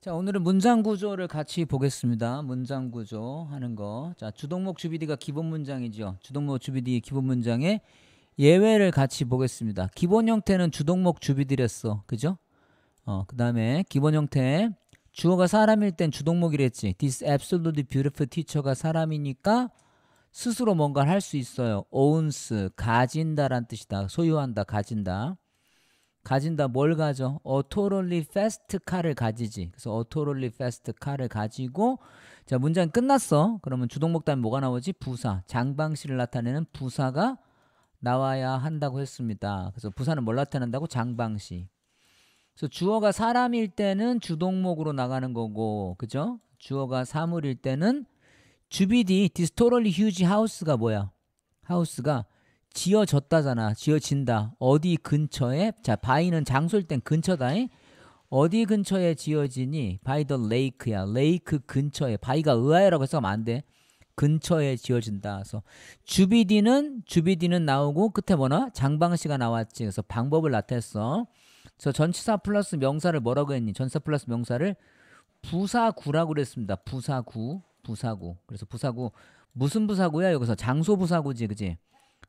자, 오늘은 문장 구조를 같이 보겠습니다. 문장 구조 하는 거. 자, 주동목 주비디가 기본 문장이죠. 주동목 주비디 기본 문장에 예외를 같이 보겠습니다. 기본 형태는 주동목 주비디랬어. 그죠? 어, 그다음에 기본 형태 주어가 사람일 땐 주동목이랬지. This absolutely beautiful teacher가 사람이니까 스스로 뭔가를 할 수 있어요. owns 가진다란 뜻이다. 소유한다, 가진다. 가진다 뭘 가져? a 토롤리 a 스트카를 가지지. 그래서 a 토롤리 a 스트카를 가지고 자 문장 끝났어. 그러면 주동목 단에 뭐가 나오지? 부사. 장방시를 나타내는 부사가 나와야 한다고 했습니다. 그래서 부사는 뭘 나타낸다고? 장방시. 그래서 주어가 사람일 때는 주동목으로 나가는 거고, 그죠? 주어가 사물일 때는 주비디 디스토럴리 휴지 하우스가 뭐야? 하우스가 지어졌다잖아. 지어진다. 어디 근처에? 자, 바이는 장소일 땐 근처다. 에? 어디 근처에 지어지니? 바이 더 레이크야. 레이크 근처에. 바이가 의아해라고 해서 면안 돼. 근처에 지어진다. 그래서 주비디는 주비디는 나오고 끝에 뭐나 장방시가 나왔지. 그래서 방법을 나타냈어. 그래서 전치사 플러스 명사를 뭐라고 했니? 전사 치 플러스 명사를 부사구라고 그랬습니다. 부사구, 부사구. 그래서 부사구 무슨 부사구야? 여기서 장소 부사구지, 그지?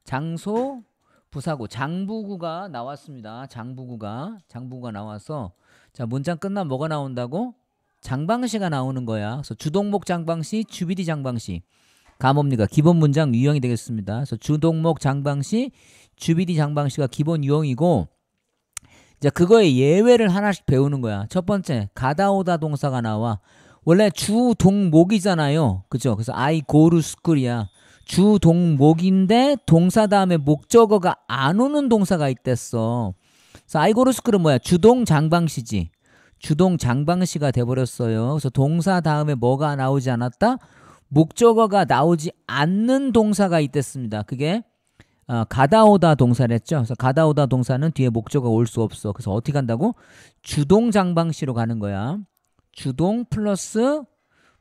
장소 부사고 장부구가 나왔습니다. 장부구가 장부구가 나와서 자 문장 끝나 뭐가 나온다고? 장방시가 나오는 거야. 그래서 주동목 장방시, 주비디 장방시. 가뭡니까? 기본 문장 유형이 되겠습니다. 그래서 주동목 장방시, 주비디 장방시가 기본 유형이고 이제 그거의 예외를 하나씩 배우는 거야. 첫 번째 가다오다 동사가 나와. 원래 주동목이잖아요. 그죠? 그래서 I go to school이야. 주동목인데 동사 다음에 목적어가 안 오는 동사가 있댔어. 그래서 아이고르스크는 뭐야? 주동 장방시지. 주동 장방시가 돼버렸어요. 그래서 동사 다음에 뭐가 나오지 않았다? 목적어가 나오지 않는 동사가 있댔습니다. 그게 어, 가다오다 동사랬죠. 그래서 가다오다 동사는 뒤에 목적어가 올 수 없어. 그래서 어떻게 간다고? 주동 장방시로 가는 거야. 주동 플러스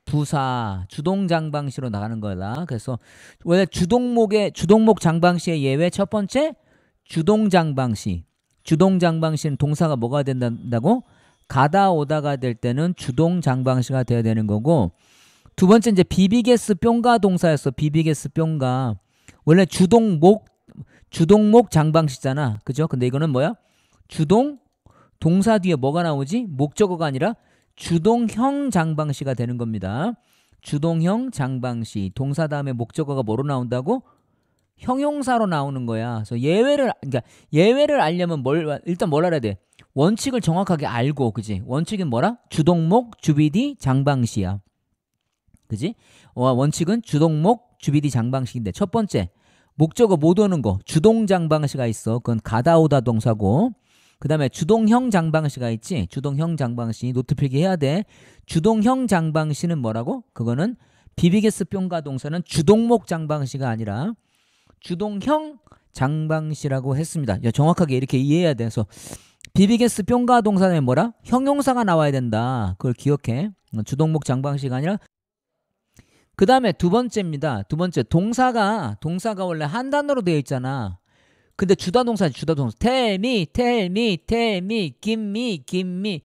부사, 주동 장방시로 나가는 거다. 그래서 원래 주동목의 주동목 장방시의 예외 첫 번째 주동 장방시. 주동 장방시는 동사가 뭐가 된다고? 가다 오다가 될 때는 주동 장방시가 돼야 되는 거고 두 번째 이제 비비게스 뿅가 동사였어. 비비게스 뿅가. 원래 주동목 주동목 장방시잖아. 그죠? 근데 이거는 뭐야? 주동 동사 뒤에 뭐가 나오지? 목적어가 아니라 주동형 장방시가 되는 겁니다. 주동형 장방시 동사 다음에 목적어가 뭐로 나온다고? 형용사로 나오는 거야. 그래서 예외를 그러니까 예외를 알려면 뭘 일단 뭘 알아야 돼? 원칙을 정확하게 알고 그지? 원칙은 뭐라? 주동목, 주비디, 장방시야. 그지? 원칙은 주동목, 주비디, 장방시인데첫 번째 목적어 못 오는 거 주동장방시가 있어. 그건 가다오다 동사고 그 다음에 주동형 장방시가 있지. 주동형 장방시 노트 필기해야 돼. 주동형 장방시는 뭐라고? 그거는 비비게스 뿅가 동사는 주동목 장방시가 아니라 주동형 장방시라고 했습니다. 정확하게 이렇게 이해해야 돼서 비비게스 뿅가 동사는 뭐라? 형용사가 나와야 된다. 그걸 기억해. 주동목 장방시가 아니라 그 다음에 두 번째입니다. 두 번째 동사가 동사가 원래 한 단어로 되어 있잖아. 근데 주다 동사는 주다 동사. Tell me, tell me, tell me, give me, give me.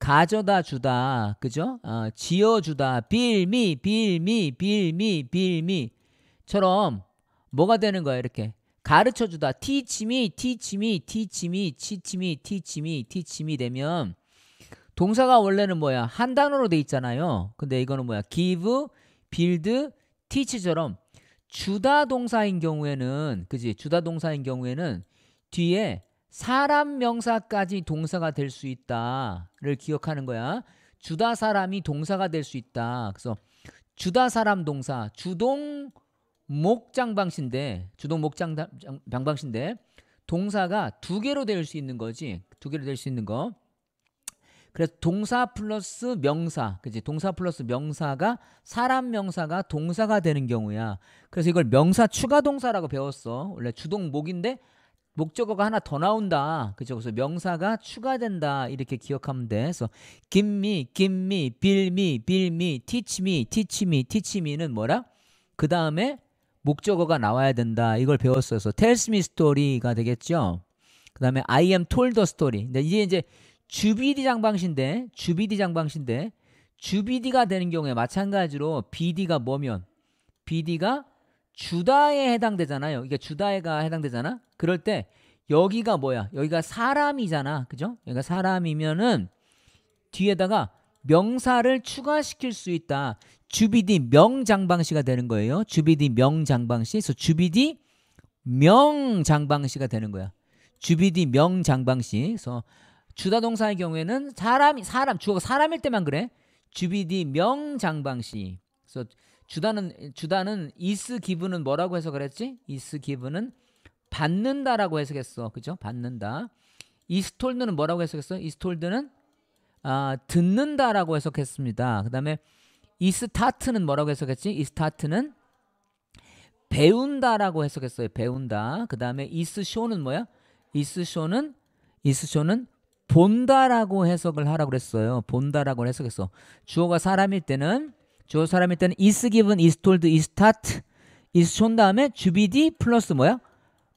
가져다 주다. 그죠? 어, 지어 주다. 빌 me, 빌 me, 빌 me, 빌 me. 처럼 뭐가 되는 거야, 이렇게. 가르쳐 주다. teach me, teach me, teach me, teach me, teach me, teach me 되면 동사가 원래는 뭐야? 한 단어로 돼 있잖아요. 근데 이거는 뭐야? give, build, teach처럼 주다 동사인 경우에는 그지 주다 동사인 경우에는 뒤에 사람 명사까지 동사가 될 수 있다를 기억하는 거야. 주다 사람이 동사가 될 수 있다. 그래서 주다 사람 동사 주동 목장방신데 주동 목장방신데 동사가 두 개로 될 수 있는 거지. 두 개로 될 수 있는 거. 그래서 동사 플러스 명사, 그지? 동사 플러스 명사가 사람 명사가 동사가 되는 경우야. 그래서 이걸 명사 추가 동사라고 배웠어. 원래 주동 목인데 목적어가 하나 더 나온다. 그죠? 그래서 명사가 추가된다. 이렇게 기억하면 돼. 그래서 give me, give me, bill me, bill me, teach me, teach me, teach me는 뭐라? 그 다음에 목적어가 나와야 된다. 이걸 배웠어서 tells me story가 되겠죠. 그 다음에 I am told t story. 근데 이제 이제 주비디 장방신데 주비디 장방신데 주비디가 되는 경우에 마찬가지로 비디가 뭐면 비디가 주다에 해당되잖아요. 이게 그 주다에가 해당되잖아. 그럴 때 여기가 뭐야? 여기가 사람이잖아. 그죠? 여기가 사람이면은 뒤에다가 명사를 추가시킬 수 있다. 주비디 명장방시가 되는 거예요. 주비디 명장방시. 그래서 주비디 명장방시가 되는 거야. 주비디 명장방시. 그래서 주다 동사의 경우에는 사람이 사람 주어가 사람일 때만 그래. 주비디 명장방시. 그래서 주다는 주다는 이스 기브는 뭐라고 해서 그랬지? 이스 기브는 받는다라고 해석했어. 그죠? 받는다. 이스톨드는 뭐라고 해석했어? 이스톨드는 아, 듣는다라고 해석했습니다. 그다음에 이스타트는 뭐라고 해석했지? 이스타트는 배운다라고 해석했어요. 배운다. 그다음에 이스쇼는 뭐야? 이스쇼는 이스쇼는 본다라고 해석을 하라고 그랬어요. 본다라고 해석했어. 주어가 사람일 때는 주어 사람일 때는 is given, is told, is taught, is shown 다음에 주비디 플러스 뭐야?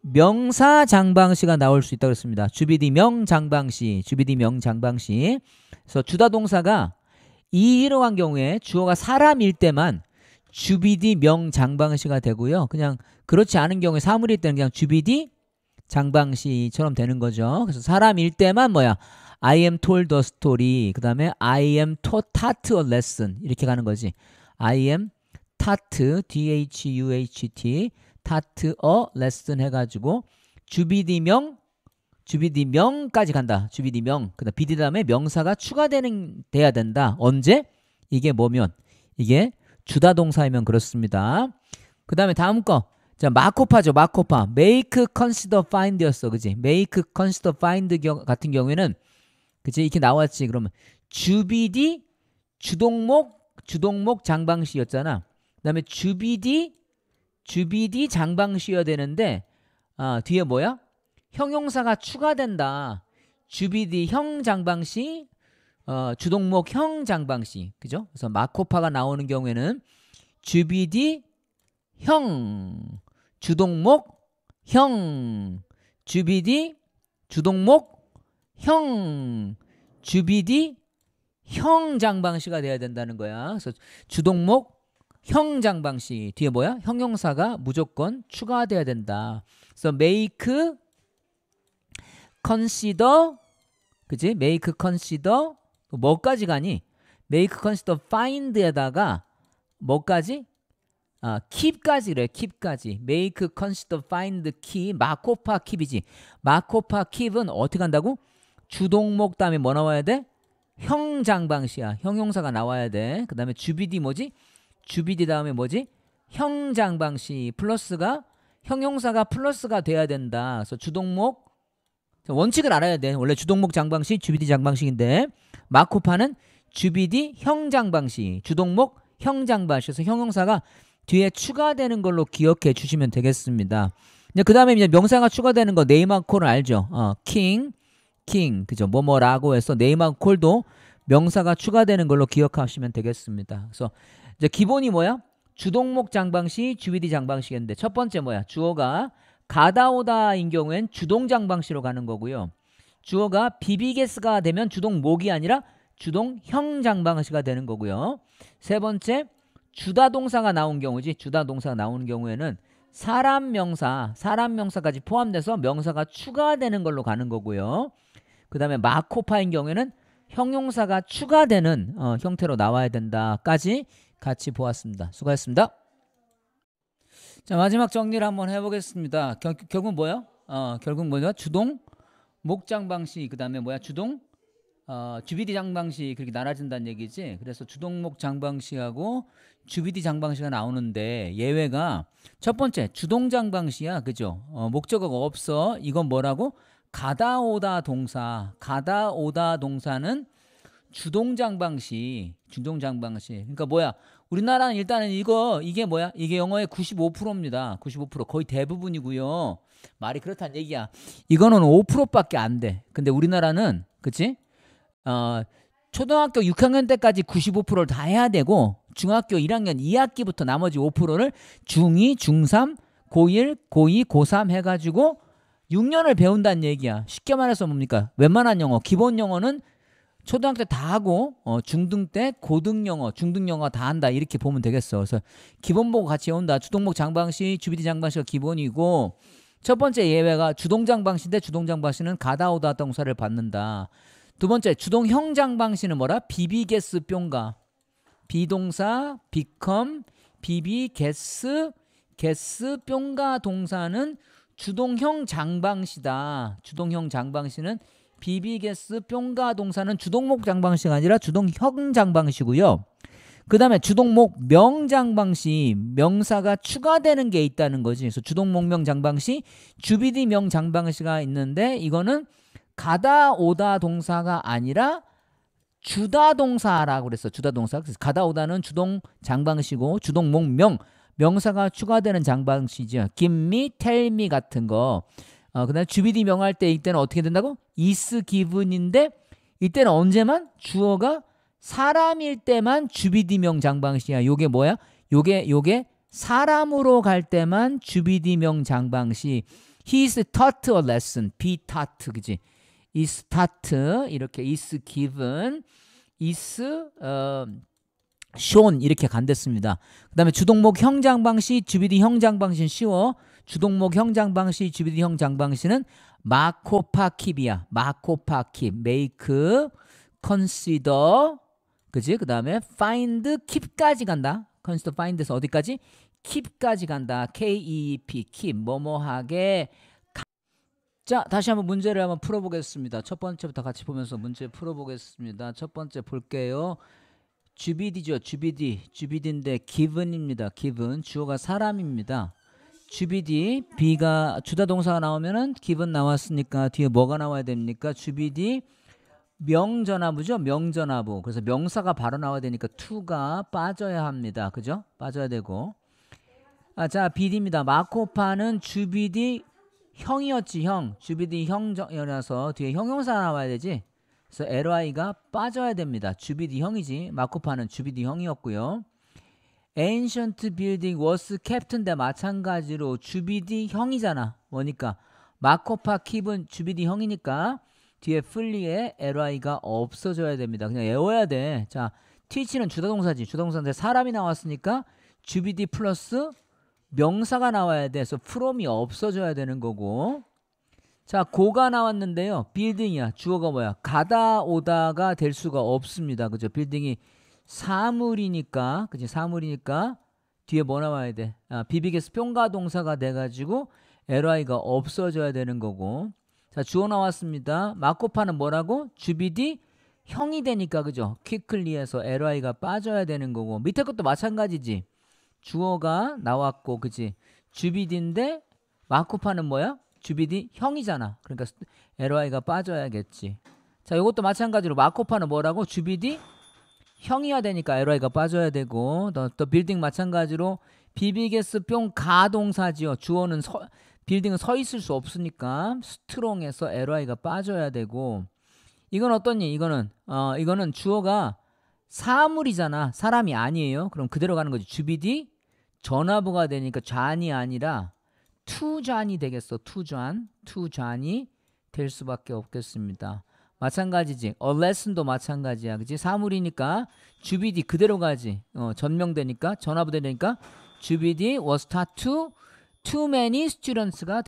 명사 장방시가 나올 수 있다고 했습니다. 주비디 명장방시, 주비디 명장방시. 그래서 주다 동사가 이로 한 경우에 주어가 사람일 때만 주비디 명장방시가 되고요. 그냥 그렇지 않은 경우에 사물일 때는 그냥 주비디 장방시처럼 되는 거죠. 그래서 사람일 때만 뭐야? I am told a story. 그 다음에 I am taught a lesson. 이렇게 가는 거지. I am taught, D-H-U-H-T, taught a lesson 해가지고 주비디명, 주비디명까지 간다. 주비디명. 그 다음 비디 다음에 명사가 추가되는, 돼야 된다. 언제? 이게 뭐면? 이게 주다동사이면 그렇습니다. 그 다음에 다음 거. 자, 마코파죠. 마코파. make consider find였어. 그지? make consider find 같은 경우에는 그치? 이렇게 나왔지. 그러면 주비디 주동목 주동목 장방시였잖아. 그다음에 주비디 주비디 장방시여야 되는데 아, 뒤에 뭐야? 형용사가 추가된다. 주비디 형 장방시 어, 주동목 형 장방시. 그죠? 그래서 마코파가 나오는 경우에는 주비디 형 주동목 형 주비디 주동목 형 주비디 형장방시가 돼야 된다는 거야. 그래서 주동목 형장방시 뒤에 뭐야? 형용사가 무조건 추가돼야 된다. 그래서 make consider 그지? make consider 뭐까지 가니? make consider find에다가 뭐까지? 아, 킵까지래킵까지 메이크 컨 c o 파인드 d 마코파 k 이지 마코파 k 은 어떻게 한다고? 주동목 다음에 뭐 나와야 돼? 형장방시야 형용사가 나와야 돼그 다음에 주비디 뭐지? 주비디 다음에 뭐지? 형장방시 플러스가 형용사가 플러스가 돼야 된다 그래서 주동목 원칙을 알아야 돼 원래 주동목 장방시 주비디 장방식인데 마코파는 주비디 형장방시 주동목 형장방시에서 형용사가 뒤에 추가되는 걸로 기억해 주시면 되겠습니다. 그 다음에 이제 명사가 추가되는 거 네이마콜은 알죠? 어, 킹, i 그죠? 뭐뭐라고 해서 네이마콜도 명사가 추가되는 걸로 기억하시면 되겠습니다. 그래서 이제 기본이 뭐야? 주동목 장방시, 주 v 디 장방시인데 첫 번째 뭐야? 주어가 가다 오다인 경우엔 주동 장방시로 가는 거고요. 주어가 비비게스가 되면 주동목이 아니라 주동형 장방시가 되는 거고요. 세 번째 주다 동사가 나온 경우지 주다 동사가 나오는 경우에는 사람 명사, 사람 명사까지 포함돼서 명사가 추가되는 걸로 가는 거고요. 그 다음에 마코파인 경우에는 형용사가 추가되는 어, 형태로 나와야 된다까지 같이 보았습니다. 수고하셨습니다. 자 마지막 정리를 한번 해보겠습니다. 결, 결국 뭐요? 어, 결국 뭐죠? 주동, 목장 방식, 그 다음에 뭐야? 주동, 어, 주비디 장방시 그렇게 나눠진다는 얘기지. 그래서 주동목 장방시하고 주비디 장방시가 나오는데 예외가 첫 번째 주동 장방시야, 그죠? 어, 목적어가 없어. 이건 뭐라고? 가다 오다 동사. 가다 오다 동사는 주동 장방시, 주동 장방시. 그러니까 뭐야? 우리나라는 일단은 이거 이게 뭐야? 이게 영어의 95%입니다. 95% 거의 대부분이고요. 말이 그렇다는 얘기야. 이거는 5%밖에 안 돼. 근데 우리나라는 그치? 어, 초등학교 6학년 때까지 95%를 다 해야 되고 중학교 1학년 2학기부터 나머지 5%를 중2, 중3, 고1, 고2, 고3 해가지고 6년을 배운다는 얘기야. 쉽게 말해서 뭡니까? 웬만한 영어, 기본 영어는 초등학교 때 다 하고 어, 중등 때 고등 영어, 중등 영어 다 한다 이렇게 보면 되겠어. 그래서 기본 보고 같이 해 온다. 주동목 장방시, 주비디 장방시가 기본이고 첫 번째 예외가 주동장방식인데주동장방식은 가다오다 동사를 받는다. 두 번째 주동 형장 방식은 뭐라? 비비게스 뿅가 비동사 비컴 비비게스 게스 뿅가 동사는 주동형 장방시다. 주동형 장방시는 비비게스 뿅가 동사는 주동목 장방시가 아니라 주동형 장방시고요. 그 다음에 주동목 명장방시 명사가 추가되는 게 있다는 거지. 그래서 주동목명 장방시 주비디 명 장방시가 있는데 이거는 가다 오다 동사가 아니라 주다 동사라고 그랬어. 주다 동사. 그래서 가다 오다는 주동 장방시고 주동 목명 명사가 추가되는 장방시죠. 김미, 텔미 같은 거. 어, 그다음 주비디 명할 때 이때는 어떻게 된다고? 이스 기분인데 이때는 언제만 주어가 사람일 때만 주비디 명 장방시야. 요게 뭐야? 요게 요게 사람으로 갈 때만 주비디 명 장방시. He is taught a lesson. Be taught. 그지? is start 이렇게 is given, is 어, shown 이렇게 간댔습니다. 그 다음에 주동목 형장방식 주비 d 형장방식은 쉬워. 주동목 형장방식 주비 d 형장방식은 마코파킵이야. 마코파킵, make, consider, 그지? 그 다음에 find, keep까지 간다. consider, find에서 어디까지? keep까지 간다. K-E-E-P, keep, 뭐뭐하게 자, 다시 한번 문제를 한번 풀어보겠습니다. 첫 번째부터 같이 보면서 문제 풀어보겠습니다. 첫 번째 볼게요. GBD죠. GBD. GBD인데 기분입니다 기분 주어가 사람입니다. GBD. B가 주다 동사가 나오면은 g i 나왔으니까 뒤에 뭐가 나와야 됩니까? GBD 명전화부죠. 명전화부. 그래서 명사가 바로 나와야 되니까 투가 빠져야 합니다. 그죠? 빠져야 되고. 아, 자, BD입니다. 마코파는 주비디 형이었지 형. 주비디 형이라서 뒤에 형용사 나와야 되지. 그래서 ly가 빠져야 됩니다. 주비디 형이지. 마코파는 주비디 형이었고요. ancient building was kept인데 마찬가지로 주비디 형이잖아. 뭐니까 마코파 킵은 주비디 형이니까 뒤에 플리에 ly가 없어져야 됩니다. 그냥 외워야 돼. 자, 티치는 주다동사지. 주다동사인데 사람이 나왔으니까 주비디 플러스 명사가 나와야 돼서 from이 없어져야 되는 거고 자 고가 나왔는데요 빌딩이야 주어가 뭐야 가다 오다가 될 수가 없습니다 그죠 빌딩이 사물이니까 그지 사물이니까 뒤에 뭐 나와야 돼 아, 비비게스 평가 동사가 돼가지고 li가 없어져야 되는 거고 자 주어 나왔습니다 마코파는 뭐라고 주비디 형이 되니까 그죠 퀵클리에서 li가 빠져야 되는 거고 밑에 것도 마찬가지지 주어가 나왔고 그지 주비디인데 마코파는 뭐야? 주비디 형이잖아. 그러니까 LY가 빠져야겠지. 자, 이것도 마찬가지로 마코파는 뭐라고? 주비디 형이야 되니까 LY가 빠져야 되고 또, 또 빌딩 마찬가지로 비비게스 뿅 가동사지요. 주어는 서, 빌딩은 서 있을 수 없으니까 스트롱에서 LY가 빠져야 되고 이건 어떠니? 이거는 어 이거는 주어가 사물이잖아. 사람이 아니에요. 그럼 그대로 가는 거지. 주비디 전화부가 되니까 좌이 아니라 투좌이 되겠어. 투좌, 투좌이 될 수밖에 없겠습니다. 마찬가지지. a 어, lesson도 마찬가지야. 그지? 사물이니까 주비디 그대로 가지. 어, 전명되니까 전화부 되니까 주비디 was taught to too many students가